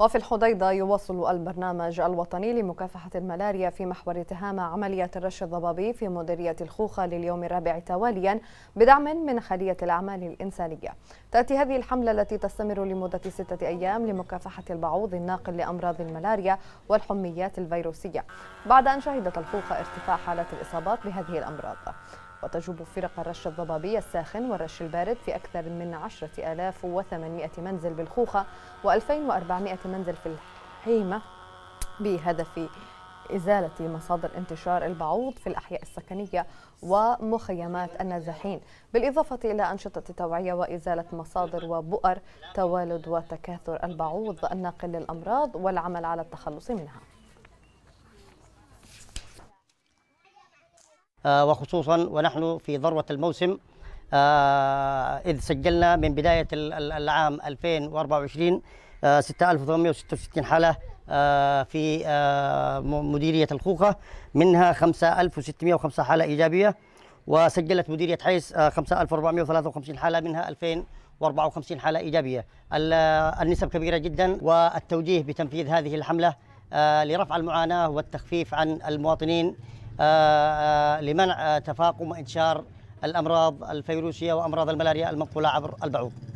وفي الحضيضة يواصل البرنامج الوطني لمكافحة الملاريا في محور تهامة عملية الرش الضبابي في مديرية الخوخة لليوم الرابع تواليا بدعم من خلية الأعمال الإنسانية تأتي هذه الحملة التي تستمر لمدة ستة أيام لمكافحة البعوض الناقل لأمراض الملاريا والحميات الفيروسية بعد أن شهدت الخوخة ارتفاع حالات الإصابات بهذه الأمراض وتجوب فرق الرش الضبابي الساخن والرش البارد في أكثر من 10800 منزل بالخوخة و2400 منزل في الحيمة بهدف إزالة مصادر انتشار البعوض في الأحياء السكنية ومخيمات النازحين بالإضافة إلى أنشطة توعية وإزالة مصادر وبؤر توالد وتكاثر البعوض الناقل للأمراض والعمل على التخلص منها آه، وخصوصا ونحن في ذروة الموسم آه، إذ سجلنا من بداية العام 2024 6866 آه، حالة في مديرية الخوخة منها 5605 حالة إيجابية وسجلت مديرية حيس 5453 حالة منها 2054 حالة إيجابية النسب كبيرة جدا والتوجيه بتنفيذ هذه الحملة لرفع المعاناة والتخفيف عن المواطنين آه، آه، لمنع تفاقم انتشار الامراض الفيروسيه وامراض الملاريا المنقوله عبر البعوض